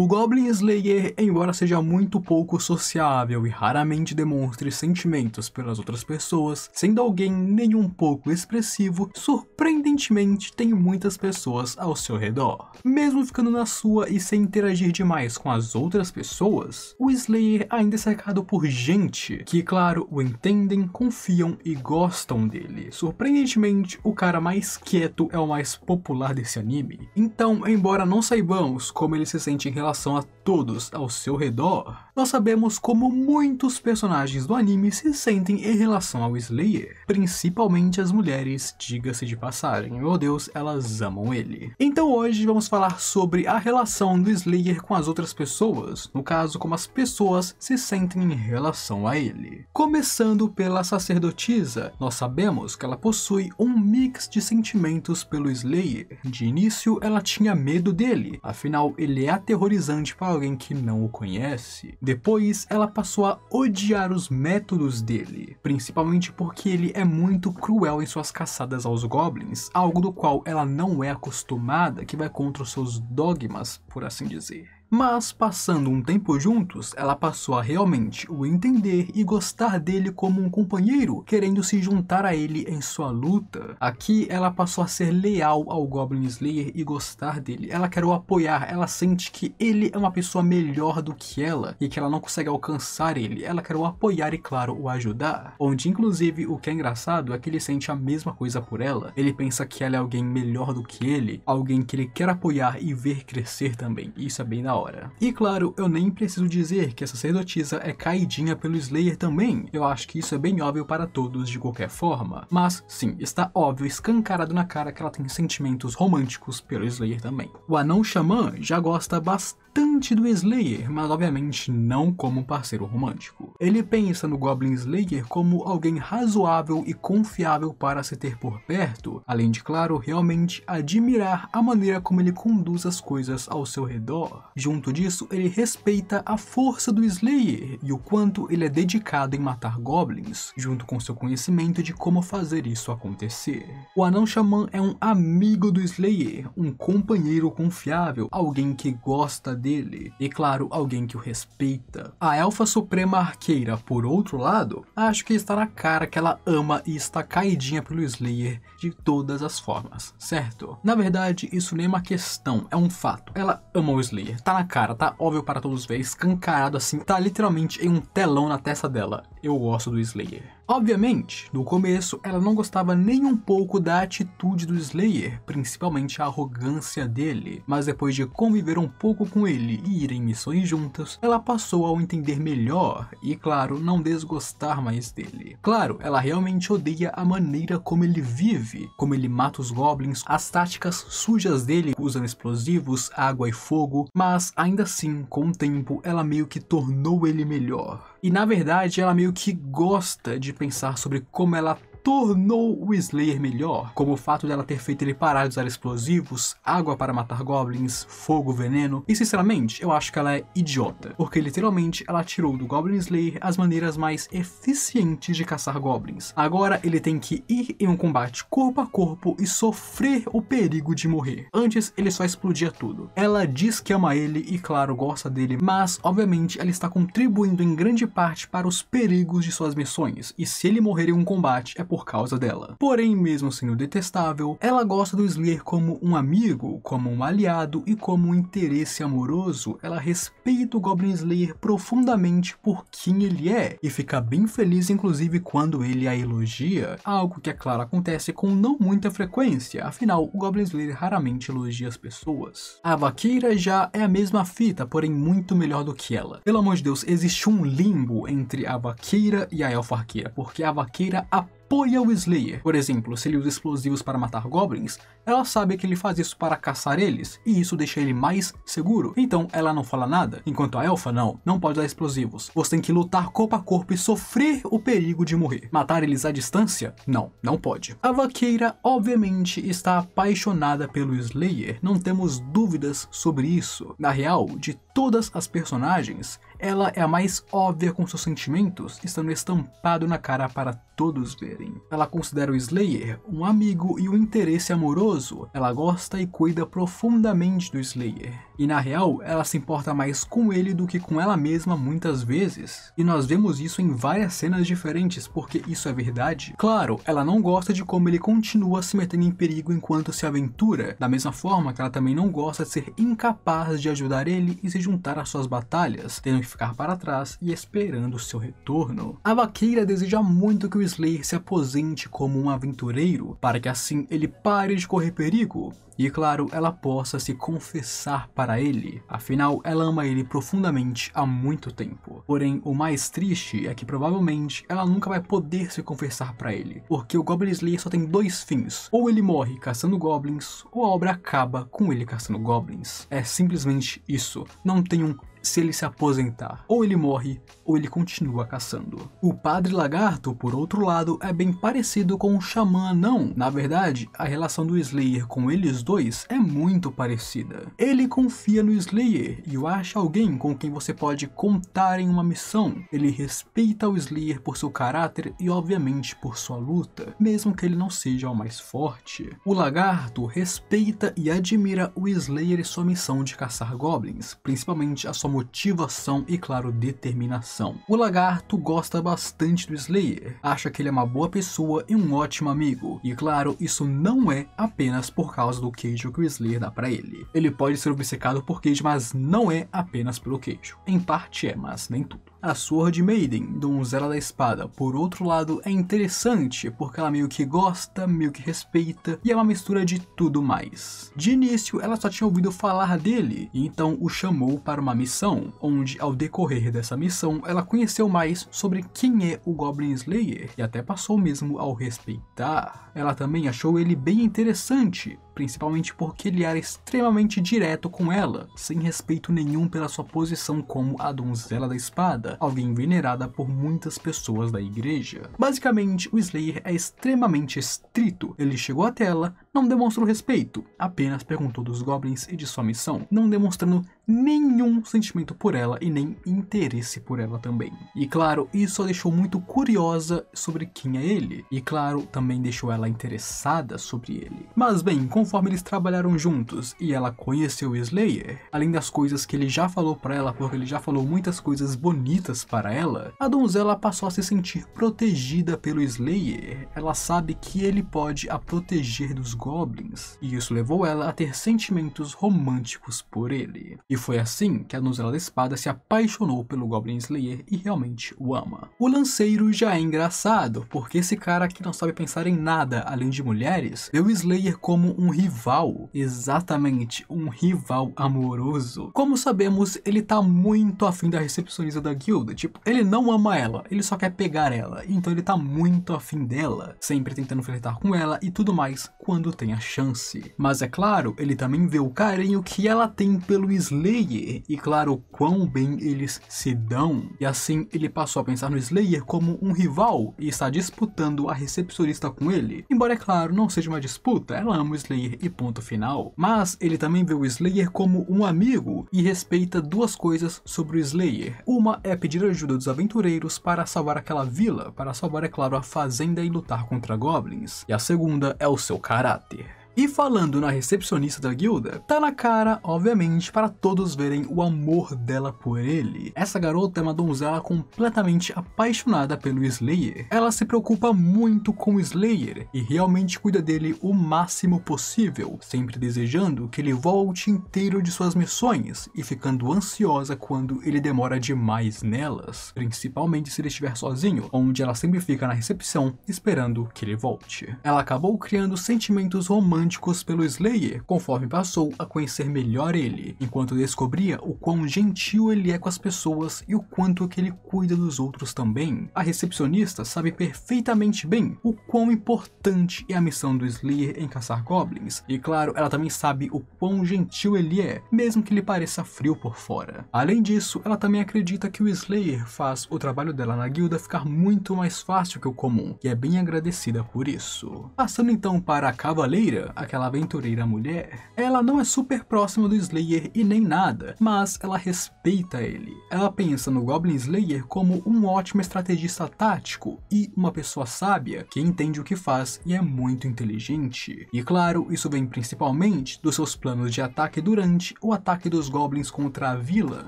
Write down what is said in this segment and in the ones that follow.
O Goblin Slayer, embora seja muito pouco sociável e raramente demonstre sentimentos pelas outras pessoas, sendo alguém nem um pouco expressivo, surpreendentemente tem muitas pessoas ao seu redor. Mesmo ficando na sua e sem interagir demais com as outras pessoas, o Slayer ainda é cercado por gente que, claro, o entendem, confiam e gostam dele. Surpreendentemente, o cara mais quieto é o mais popular desse anime. Então, embora não saibamos como ele se sente em relação relação a todos ao seu redor, nós sabemos como muitos personagens do anime se sentem em relação ao Slayer, principalmente as mulheres, diga-se de passagem, meu oh, Deus, elas amam ele. Então hoje vamos falar sobre a relação do Slayer com as outras pessoas, no caso como as pessoas se sentem em relação a ele. Começando pela sacerdotisa, nós sabemos que ela possui um mix de sentimentos pelo Slayer. De início ela tinha medo dele, afinal ele é aterrorizado aterrorizante tipo, para ah, alguém que não o conhece. Depois, ela passou a odiar os métodos dele, principalmente porque ele é muito cruel em suas caçadas aos goblins, algo do qual ela não é acostumada, que vai contra os seus dogmas, por assim dizer. Mas passando um tempo juntos, ela passou a realmente o entender e gostar dele como um companheiro, querendo se juntar a ele em sua luta. Aqui ela passou a ser leal ao Goblin Slayer e gostar dele. Ela quer o apoiar, ela sente que ele é uma pessoa melhor do que ela e que ela não consegue alcançar ele. Ela quer o apoiar e claro, o ajudar. Onde inclusive o que é engraçado é que ele sente a mesma coisa por ela. Ele pensa que ela é alguém melhor do que ele, alguém que ele quer apoiar e ver crescer também. Isso é bem da hora. E claro, eu nem preciso dizer que a sacerdotisa é caidinha pelo Slayer também, eu acho que isso é bem óbvio para todos de qualquer forma. Mas sim, está óbvio, escancarado na cara que ela tem sentimentos românticos pelo Slayer também. O anão xamã já gosta bastante diferente do Slayer, mas obviamente não como um parceiro romântico. Ele pensa no Goblin Slayer como alguém razoável e confiável para se ter por perto, além de, claro, realmente admirar a maneira como ele conduz as coisas ao seu redor. Junto disso, ele respeita a força do Slayer e o quanto ele é dedicado em matar goblins, junto com seu conhecimento de como fazer isso acontecer. O Anão Xamã é um amigo do Slayer, um companheiro confiável, alguém que gosta dele e claro, alguém que o respeita. A elfa suprema arqueira, por outro lado, acho que está na cara que ela ama e está caidinha pelo Slayer de todas as formas, certo? Na verdade, isso nem é uma questão, é um fato. Ela ama o Slayer, tá na cara, tá óbvio para todos ver, escancarado assim, tá literalmente em um telão na testa dela. Eu gosto do Slayer. Obviamente, no começo ela não gostava nem um pouco da atitude do Slayer, principalmente a arrogância dele, mas depois de conviver um pouco com ele e ir em missões juntas, ela passou a o entender melhor e, claro, não desgostar mais dele. Claro, ela realmente odeia a maneira como ele vive, como ele mata os goblins, as táticas sujas dele, usando explosivos, água e fogo, mas ainda assim, com o tempo, ela meio que tornou ele melhor. E na verdade, ela meio que gosta de pensar sobre como ela tornou o Slayer melhor, como o fato dela ter feito ele parar de usar explosivos, água para matar goblins, fogo, veneno, e sinceramente, eu acho que ela é idiota, porque literalmente ela tirou do Goblin Slayer as maneiras mais eficientes de caçar goblins. Agora ele tem que ir em um combate corpo a corpo e sofrer o perigo de morrer. Antes ele só explodia tudo. Ela diz que ama ele e claro gosta dele, mas obviamente ela está contribuindo em grande parte para os perigos de suas missões, e se ele morrer em um combate é por causa dela. Porém, mesmo sendo detestável, ela gosta do Slayer como um amigo, como um aliado e como um interesse amoroso. Ela respeita o Goblin Slayer profundamente por quem ele é e fica bem feliz inclusive quando ele a elogia, algo que é claro acontece com não muita frequência, afinal o Goblin Slayer raramente elogia as pessoas. A vaqueira já é a mesma fita, porém muito melhor do que ela. Pelo amor de Deus, existe um limbo entre a vaqueira e a elfa arqueira, porque a vaqueira apenas apoia o Slayer. Por exemplo, se ele usa explosivos para matar goblins, ela sabe que ele faz isso para caçar eles, e isso deixa ele mais seguro. Então ela não fala nada, enquanto a elfa não, não pode usar explosivos. Você tem que lutar corpo a corpo e sofrer o perigo de morrer. Matar eles à distância? Não, não pode. A vaqueira, obviamente, está apaixonada pelo Slayer, não temos dúvidas sobre isso. Na real, de todas as personagens, ela é a mais óbvia com seus sentimentos, estando estampado na cara para todos verem. Ela considera o Slayer um amigo e um interesse amoroso, ela gosta e cuida profundamente do Slayer. E na real, ela se importa mais com ele do que com ela mesma muitas vezes. E nós vemos isso em várias cenas diferentes, porque isso é verdade. Claro, ela não gosta de como ele continua se metendo em perigo enquanto se aventura, da mesma forma que ela também não gosta de ser incapaz de ajudar ele e se juntar às suas batalhas, tendo que ficar para trás e esperando seu retorno. A vaqueira deseja muito que o Slayer se aposente como um aventureiro, para que assim ele pare de correr perigo, e, claro, ela possa se confessar para ele, afinal, ela ama ele profundamente há muito tempo. Porém, o mais triste é que provavelmente ela nunca vai poder se confessar para ele, porque o Goblin Slayer só tem dois fins: ou ele morre caçando goblins, ou a obra acaba com ele caçando goblins. É simplesmente isso. Não tem um se ele se aposentar. Ou ele morre, ou ele continua caçando. O Padre Lagarto, por outro lado, é bem parecido com o Xamã Não. Na verdade, a relação do Slayer com eles dois é muito parecida. Ele confia no Slayer e o acha alguém com quem você pode contar em uma missão. Ele respeita o Slayer por seu caráter e, obviamente, por sua luta, mesmo que ele não seja o mais forte. O Lagarto respeita e admira o Slayer e sua missão de caçar goblins, principalmente a sua sua motivação e, claro, determinação. O lagarto gosta bastante do Slayer, acha que ele é uma boa pessoa e um ótimo amigo, e claro, isso não é apenas por causa do queijo que o Slayer dá para ele. Ele pode ser obcecado por queijo, mas não é apenas pelo queijo. Em parte é, mas nem tudo. A Sword Maiden, Donzela da Espada, por outro lado, é interessante porque ela meio que gosta, meio que respeita e é uma mistura de tudo mais. De início, ela só tinha ouvido falar dele, então o chamou para uma missão, onde ao decorrer dessa missão, ela conheceu mais sobre quem é o Goblin Slayer e até passou mesmo ao respeitar. Ela também achou ele bem interessante, principalmente porque ele era extremamente direto com ela, sem respeito nenhum pela sua posição como a donzela da espada, alguém venerada por muitas pessoas da igreja. Basicamente, o Slayer é extremamente estrito, ele chegou até ela, não demonstrou respeito, apenas perguntou dos goblins e de sua missão, não demonstrando nenhum sentimento por ela e nem interesse por ela também. E claro, isso a deixou muito curiosa sobre quem é ele, e claro, também deixou ela interessada sobre ele. Mas bem, conforme eles trabalharam juntos e ela conheceu Slayer, além das coisas que ele já falou para ela, porque ele já falou muitas coisas bonitas para ela, a donzela passou a se sentir protegida pelo Slayer. Ela sabe que ele pode a proteger dos goblins, e isso levou ela a ter sentimentos românticos por ele. E foi assim que a donzela da espada se apaixonou pelo Goblin Slayer e realmente o ama. O lanceiro já é engraçado, porque esse cara que não sabe pensar em nada além de mulheres, vê o Slayer como um rival, exatamente, um rival amoroso. Como sabemos, ele tá muito afim da recepcionista da guilda, tipo, ele não ama ela, ele só quer pegar ela, então ele tá muito afim dela, sempre tentando flertar com ela e tudo mais quando tem a chance. Mas é claro, ele também vê o carinho que ela tem pelo Slayer Slayer e, claro, quão bem eles se dão. E assim ele passou a pensar no Slayer como um rival e está disputando a recepcionista com ele. Embora, é claro, não seja uma disputa, ela ama o Slayer e ponto final. Mas ele também vê o Slayer como um amigo e respeita duas coisas sobre o Slayer. Uma é pedir ajuda dos aventureiros para salvar aquela vila, para salvar, é claro, a fazenda e lutar contra goblins. E a segunda é o seu caráter. E falando na recepcionista da guilda, tá na cara, obviamente, para todos verem o amor dela por ele. Essa garota é uma donzela completamente apaixonada pelo Slayer. Ela se preocupa muito com o Slayer e realmente cuida dele o máximo possível, sempre desejando que ele volte inteiro de suas missões e ficando ansiosa quando ele demora demais nelas, principalmente se ele estiver sozinho, onde ela sempre fica na recepção esperando que ele volte. Ela acabou criando sentimentos românticos românticos pelo Slayer, conforme passou a conhecer melhor ele, enquanto descobria o quão gentil ele é com as pessoas e o quanto que ele cuida dos outros também. A recepcionista sabe perfeitamente bem o quão importante é a missão do Slayer em caçar goblins, e claro, ela também sabe o quão gentil ele é, mesmo que lhe pareça frio por fora. Além disso, ela também acredita que o Slayer faz o trabalho dela na guilda ficar muito mais fácil que o comum, e é bem agradecida por isso. Passando então para a Cavaleira, aquela aventureira mulher, ela não é super próxima do Slayer e nem nada, mas ela respeita ele. Ela pensa no Goblin Slayer como um ótimo estrategista tático e uma pessoa sábia que entende o que faz e é muito inteligente. E claro, isso vem principalmente dos seus planos de ataque durante o ataque dos Goblins contra a vila,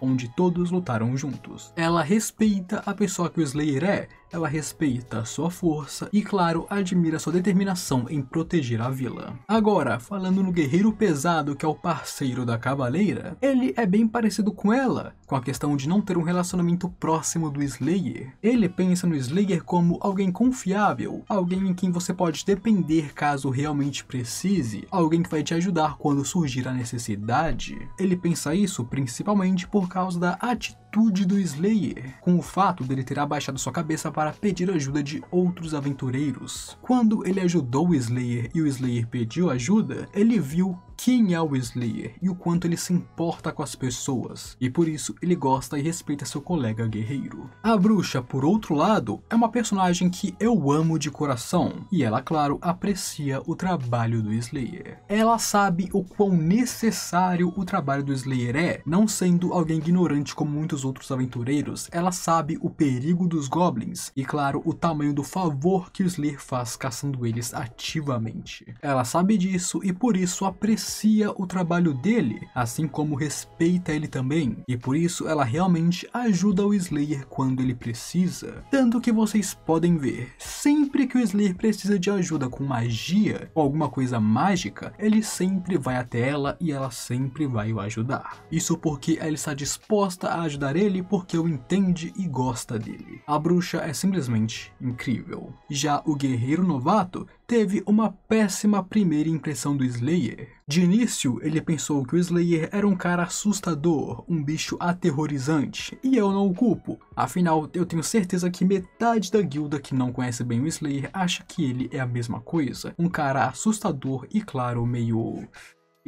onde todos lutaram juntos. Ela respeita a pessoa que o Slayer é ela respeita sua força e, claro, admira sua determinação em proteger a vila. Agora, falando no guerreiro pesado que é o parceiro da cavaleira, ele é bem parecido com ela, com a questão de não ter um relacionamento próximo do Slayer. Ele pensa no Slayer como alguém confiável, alguém em quem você pode depender caso realmente precise, alguém que vai te ajudar quando surgir a necessidade. Ele pensa isso principalmente por causa da atitude atitude do Slayer, com o fato dele ter abaixado sua cabeça para pedir ajuda de outros aventureiros. Quando ele ajudou o Slayer e o Slayer pediu ajuda, ele viu quem é o Slayer e o quanto ele se importa com as pessoas, e por isso ele gosta e respeita seu colega guerreiro. A bruxa, por outro lado, é uma personagem que eu amo de coração, e ela, claro, aprecia o trabalho do Slayer. Ela sabe o quão necessário o trabalho do Slayer é, não sendo alguém ignorante como muitos muitos outros aventureiros, ela sabe o perigo dos goblins e, claro, o tamanho do favor que o Slayer faz caçando eles ativamente. Ela sabe disso e por isso aprecia o trabalho dele, assim como respeita ele também, e por isso ela realmente ajuda o Slayer quando ele precisa. Tanto que vocês podem ver, sempre que o Slayer precisa de ajuda com magia ou alguma coisa mágica, ele sempre vai até ela e ela sempre vai o ajudar. Isso porque ela está disposta a ajudar ajudar ele porque o entende e gosta dele. A bruxa é simplesmente incrível. Já o guerreiro novato teve uma péssima primeira impressão do Slayer. De início, ele pensou que o Slayer era um cara assustador, um bicho aterrorizante, e eu não o culpo. Afinal, eu tenho certeza que metade da guilda que não conhece bem o Slayer acha que ele é a mesma coisa, um cara assustador e claro, meio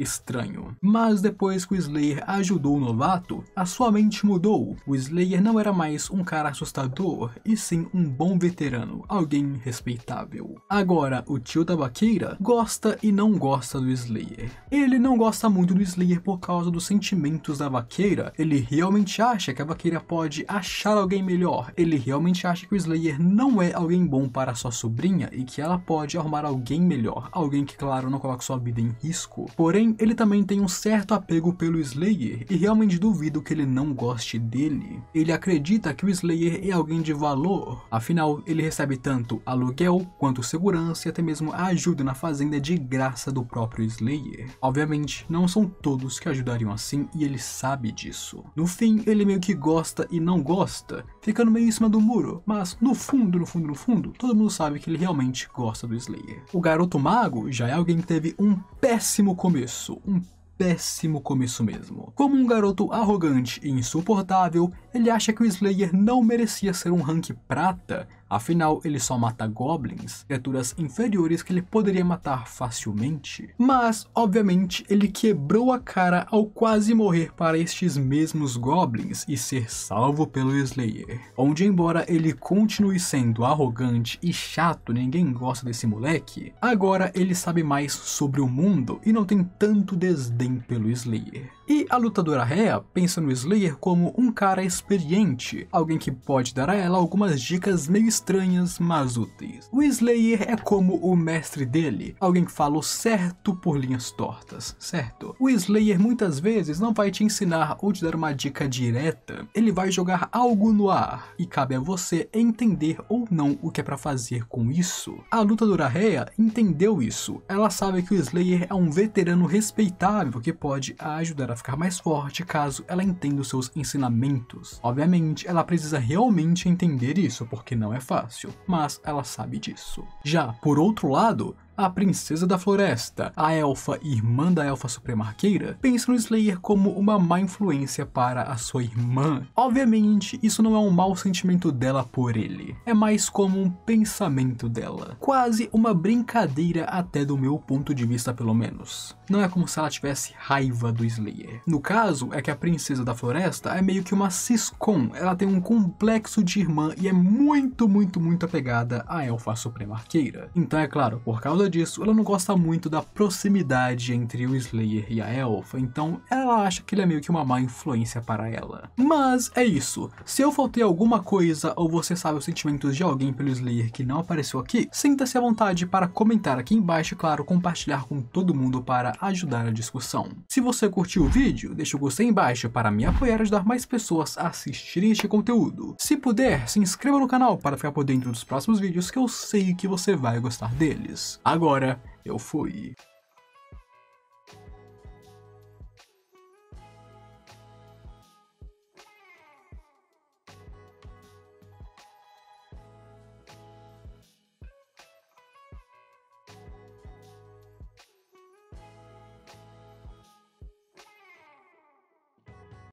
estranho. Mas depois que o Slayer ajudou o novato, a sua mente mudou. O Slayer não era mais um cara assustador, e sim um bom veterano, alguém respeitável. Agora, o tio da vaqueira gosta e não gosta do Slayer. Ele não gosta muito do Slayer por causa dos sentimentos da vaqueira, ele realmente acha que a vaqueira pode achar alguém melhor, ele realmente acha que o Slayer não é alguém bom para sua sobrinha e que ela pode arrumar alguém melhor, alguém que, claro, não coloca sua vida em risco. Porém, ele também tem um certo apego pelo Slayer e realmente duvido que ele não goste dele. Ele acredita que o Slayer é alguém de valor, afinal ele recebe tanto aluguel quanto segurança e até mesmo ajuda na fazenda de graça do próprio Slayer. Obviamente, não são todos que ajudariam assim e ele sabe disso. No fim, ele meio que gosta e não gosta, ficando meio em cima do muro, mas no fundo, no fundo, no fundo, todo mundo sabe que ele realmente gosta do Slayer. O garoto mago já é alguém que teve um péssimo começo um péssimo começo mesmo. Como um garoto arrogante e insuportável, ele acha que o Slayer não merecia ser um rank prata, Afinal, ele só mata goblins, criaturas inferiores que ele poderia matar facilmente. Mas, obviamente, ele quebrou a cara ao quase morrer para estes mesmos goblins e ser salvo pelo Slayer. Onde, embora ele continue sendo arrogante e chato, ninguém gosta desse moleque, agora ele sabe mais sobre o mundo e não tem tanto desdém pelo Slayer. E a lutadora Rhea pensa no Slayer como um cara experiente, alguém que pode dar a ela algumas dicas meio estranhas, mas úteis. O Slayer é como o mestre dele, alguém que fala o certo por linhas tortas, certo? O Slayer muitas vezes não vai te ensinar ou te dar uma dica direta, ele vai jogar algo no ar, e cabe a você entender ou não o que é para fazer com isso. A luta do Urahea entendeu isso, ela sabe que o Slayer é um veterano respeitável que pode a ajudar a ficar mais forte caso ela entenda os seus ensinamentos. Obviamente, ela precisa realmente entender isso, porque não é fácil fácil, mas ela sabe disso. Já por outro lado, a princesa da floresta, a elfa irmã da elfa suprema arqueira, pensa no Slayer como uma má influência para a sua irmã. Obviamente, isso não é um mau sentimento dela por ele, é mais como um pensamento dela, quase uma brincadeira até do meu ponto de vista pelo menos. Não é como se ela tivesse raiva do Slayer. No caso, é que a princesa da floresta é meio que uma ciscom, ela tem um complexo de irmã e é muito, muito, muito apegada à elfa suprema arqueira. Então é claro, por causa causa disso, ela não gosta muito da proximidade entre o Slayer e a Elfa, então ela acha que ele é meio que uma má influência para ela. Mas é isso. Se eu faltei alguma coisa ou você sabe os sentimentos de alguém pelo Slayer que não apareceu aqui, sinta-se à vontade para comentar aqui embaixo e, claro, compartilhar com todo mundo para ajudar a discussão. Se você curtiu o vídeo, deixa o gostei embaixo para me apoiar e ajudar mais pessoas a assistirem este conteúdo. Se puder, se inscreva no canal para ficar por dentro dos próximos vídeos que eu sei que você vai gostar deles. Agora eu fui.